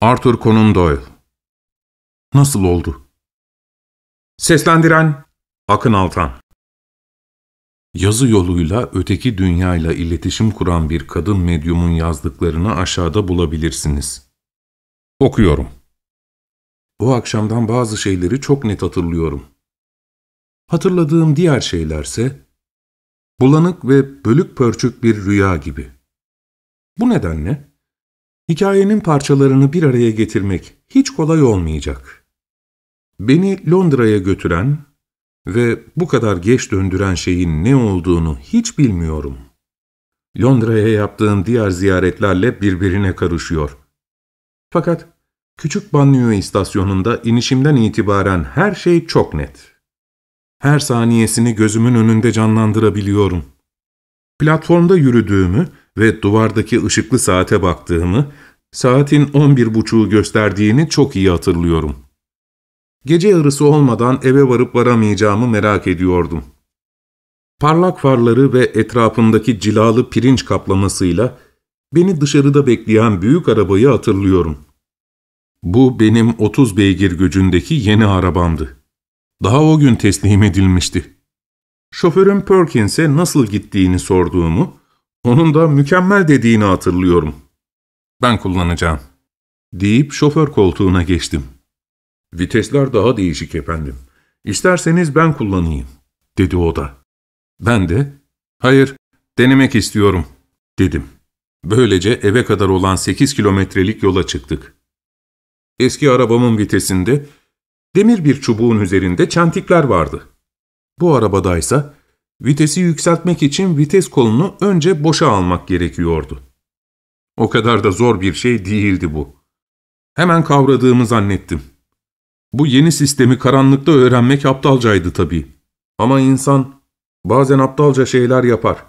Arthur Conan Doyle Nasıl oldu? Seslendiren Akın Altan Yazı yoluyla öteki dünyayla iletişim kuran bir kadın medyumun yazdıklarını aşağıda bulabilirsiniz. Okuyorum. O akşamdan bazı şeyleri çok net hatırlıyorum. Hatırladığım diğer şeylerse bulanık ve bölük pörçük bir rüya gibi. Bu nedenle Hikayenin parçalarını bir araya getirmek hiç kolay olmayacak. Beni Londra'ya götüren ve bu kadar geç döndüren şeyin ne olduğunu hiç bilmiyorum. Londra'ya yaptığım diğer ziyaretlerle birbirine karışıyor. Fakat küçük banliyö istasyonunda inişimden itibaren her şey çok net. Her saniyesini gözümün önünde canlandırabiliyorum. Platformda yürüdüğümü ve duvardaki ışıklı saate baktığımı, saatin on bir buçuğu gösterdiğini çok iyi hatırlıyorum. Gece yarısı olmadan eve varıp varamayacağımı merak ediyordum. Parlak farları ve etrafındaki cilalı pirinç kaplamasıyla beni dışarıda bekleyen büyük arabayı hatırlıyorum. Bu benim 30 beygir gücündeki yeni arabamdı. Daha o gün teslim edilmişti. Şoförüm Perkins'e nasıl gittiğini sorduğumu, onun da mükemmel dediğini hatırlıyorum. Ben kullanacağım. Deyip şoför koltuğuna geçtim. Vitesler daha değişik efendim. İsterseniz ben kullanayım, dedi o da. Ben de, hayır, denemek istiyorum, dedim. Böylece eve kadar olan 8 kilometrelik yola çıktık. Eski arabamın vitesinde demir bir çubuğun üzerinde çentikler vardı. Bu arabadaysa Vitesi yükseltmek için vites kolunu önce boşa almak gerekiyordu. O kadar da zor bir şey değildi bu. Hemen kavradığımı zannettim. Bu yeni sistemi karanlıkta öğrenmek aptalcaydı tabii. Ama insan bazen aptalca şeyler yapar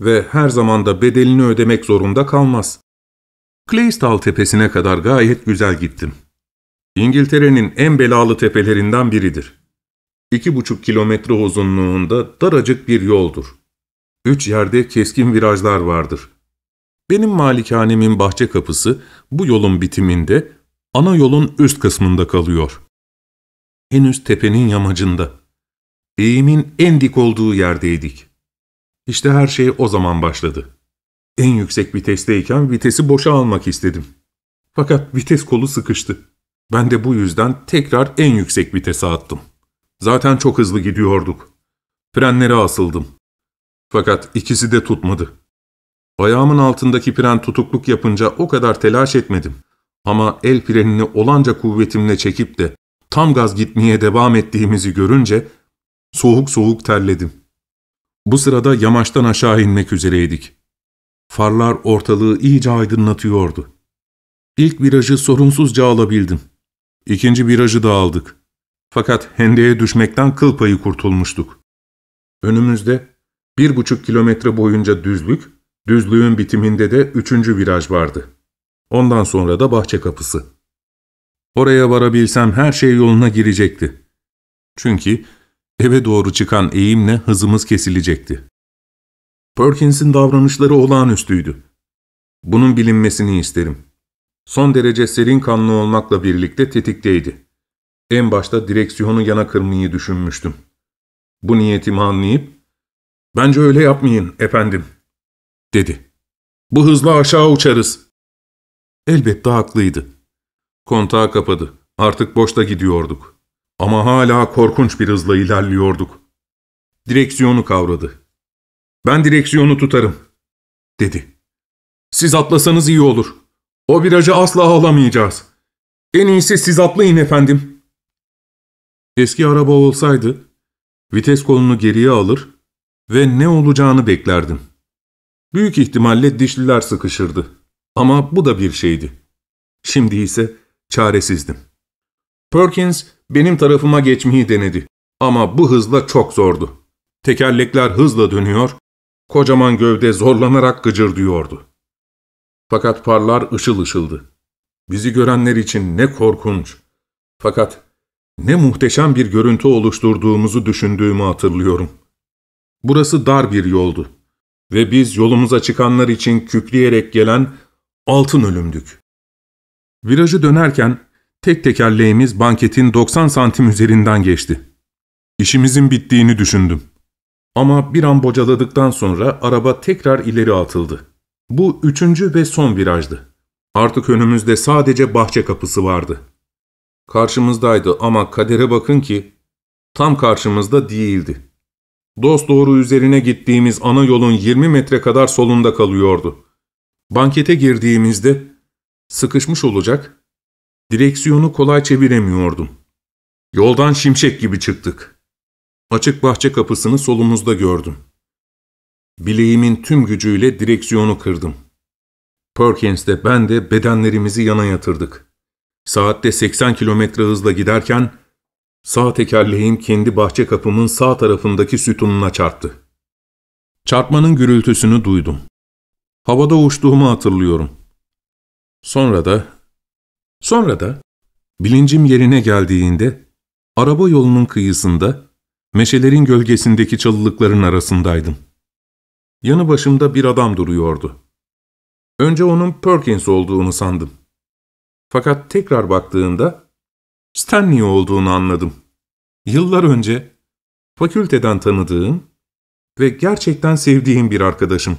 ve her zaman da bedelini ödemek zorunda kalmaz. Claystal tepesine kadar gayet güzel gittim. İngiltere'nin en belalı tepelerinden biridir iki buçuk kilometre uzunluğunda daracık bir yoldur. Üç yerde keskin virajlar vardır. Benim malikanemin bahçe kapısı bu yolun bitiminde, ana yolun üst kısmında kalıyor. Henüz tepenin yamacında. Eğimin en dik olduğu yerdeydik. İşte her şey o zaman başladı. En yüksek vitesteyken vitesi boşa almak istedim. Fakat vites kolu sıkıştı. Ben de bu yüzden tekrar en yüksek vitese attım. Zaten çok hızlı gidiyorduk. Frenlere asıldım. Fakat ikisi de tutmadı. Ayağımın altındaki fren tutukluk yapınca o kadar telaş etmedim. Ama el frenini olanca kuvvetimle çekip de tam gaz gitmeye devam ettiğimizi görünce soğuk soğuk terledim. Bu sırada yamaçtan aşağı inmek üzereydik. Farlar ortalığı iyice aydınlatıyordu. İlk virajı sorunsuzca alabildim. İkinci virajı da aldık. Fakat hendeye düşmekten kıl payı kurtulmuştuk. Önümüzde bir buçuk kilometre boyunca düzlük, düzlüğün bitiminde de üçüncü viraj vardı. Ondan sonra da bahçe kapısı. Oraya varabilsem her şey yoluna girecekti. Çünkü eve doğru çıkan eğimle hızımız kesilecekti. Perkins'in davranışları olağanüstüydü. Bunun bilinmesini isterim. Son derece serin kanlı olmakla birlikte tetikteydi. En başta direksiyonu yana kırmayı düşünmüştüm. Bu niyetimi anlayıp, ''Bence öyle yapmayın efendim.'' dedi. ''Bu hızla aşağı uçarız.'' Elbette haklıydı. Kontağı kapadı. Artık boşta gidiyorduk. Ama hala korkunç bir hızla ilerliyorduk. Direksiyonu kavradı. ''Ben direksiyonu tutarım.'' dedi. ''Siz atlasanız iyi olur. O virajı asla alamayacağız. En iyisi siz atlayın efendim.'' Eski araba olsaydı, vites kolunu geriye alır ve ne olacağını beklerdim. Büyük ihtimalle dişliler sıkışırdı. Ama bu da bir şeydi. Şimdi ise çaresizdim. Perkins benim tarafıma geçmeyi denedi ama bu hızla çok zordu. Tekerlekler hızla dönüyor, kocaman gövde zorlanarak gıcırdıyordu. Fakat parlar ışıl ışıldı. Bizi görenler için ne korkunç. Fakat ne muhteşem bir görüntü oluşturduğumuzu düşündüğümü hatırlıyorum. Burası dar bir yoldu ve biz yolumuza çıkanlar için kükreyerek gelen altın ölümdük. Virajı dönerken tek tekerleğimiz banketin 90 santim üzerinden geçti. İşimizin bittiğini düşündüm. Ama bir an bocaladıktan sonra araba tekrar ileri atıldı. Bu üçüncü ve son virajdı. Artık önümüzde sadece bahçe kapısı vardı.'' Karşımızdaydı ama kadere bakın ki tam karşımızda değildi. Dost doğru üzerine gittiğimiz ana yolun 20 metre kadar solunda kalıyordu. Bankete girdiğimizde sıkışmış olacak, direksiyonu kolay çeviremiyordum. Yoldan şimşek gibi çıktık. Açık bahçe kapısını solumuzda gördüm. Bileğimin tüm gücüyle direksiyonu kırdım. Perkins de ben de bedenlerimizi yana yatırdık. Saatte 80 kilometre hızla giderken sağ tekerleğim kendi bahçe kapımın sağ tarafındaki sütununa çarptı. Çarpmanın gürültüsünü duydum. Havada uçtuğumu hatırlıyorum. Sonra da, sonra da bilincim yerine geldiğinde araba yolunun kıyısında meşelerin gölgesindeki çalılıkların arasındaydım. Yanı başımda bir adam duruyordu. Önce onun Perkins olduğunu sandım. Fakat tekrar baktığımda Stanley olduğunu anladım. Yıllar önce fakülteden tanıdığım ve gerçekten sevdiğim bir arkadaşım.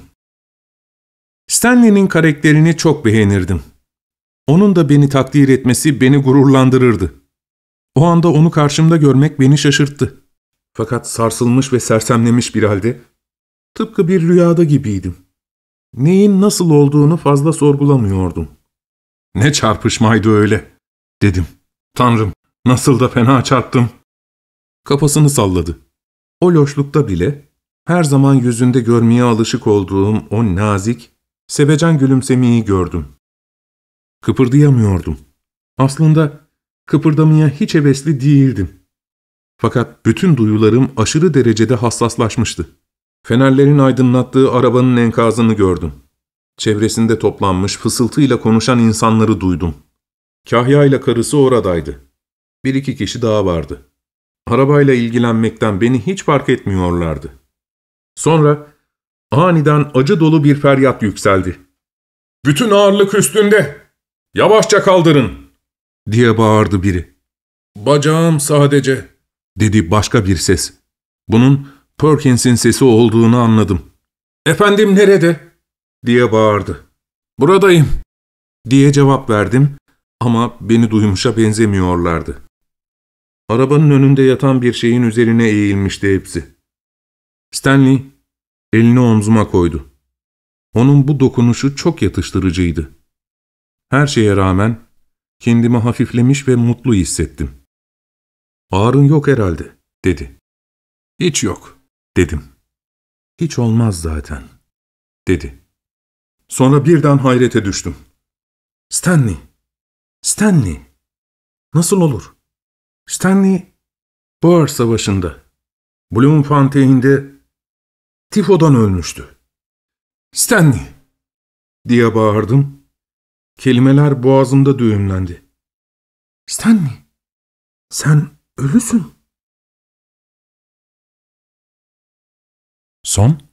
Stanley'nin karakterini çok beğenirdim. Onun da beni takdir etmesi beni gururlandırırdı. O anda onu karşımda görmek beni şaşırttı. Fakat sarsılmış ve sersemlemiş bir halde, tıpkı bir rüyada gibiydim. Neyin nasıl olduğunu fazla sorgulamıyordum. Ne çarpışmaydı öyle, dedim. Tanrım, nasıl da fena çarptım. Kafasını salladı. O loşlukta bile, her zaman yüzünde görmeye alışık olduğum o nazik, sevecen gülümsemeyi gördüm. Kıpırdayamıyordum. Aslında kıpırdamaya hiç hevesli değildim. Fakat bütün duyularım aşırı derecede hassaslaşmıştı. Fenerlerin aydınlattığı arabanın enkazını gördüm. Çevresinde toplanmış, fısıltıyla konuşan insanları duydum. Kahya ile karısı oradaydı. Bir iki kişi daha vardı. Arabayla ilgilenmekten beni hiç fark etmiyorlardı. Sonra aniden acı dolu bir feryat yükseldi. ''Bütün ağırlık üstünde! Yavaşça kaldırın!'' diye bağırdı biri. ''Bacağım sadece!'' dedi başka bir ses. Bunun Perkins'in sesi olduğunu anladım. ''Efendim nerede?'' diye bağırdı. Buradayım diye cevap verdim ama beni duymuşa benzemiyorlardı. Arabanın önünde yatan bir şeyin üzerine eğilmişti hepsi. Stanley elini omzuma koydu. Onun bu dokunuşu çok yatıştırıcıydı. Her şeye rağmen kendimi hafiflemiş ve mutlu hissettim. ''Ağrın yok herhalde.'' dedi. ''Hiç yok.'' dedim. ''Hiç olmaz zaten.'' dedi. Sonra birden hayrete düştüm. Stanley! Stanley! Nasıl olur? Stanley, Boer Savaşı'nda, Bloemfontein'de tifodan ölmüştü. Stanley! diye bağırdım. Kelimeler boğazımda düğümlendi. Stanley, sen ölüsün. Son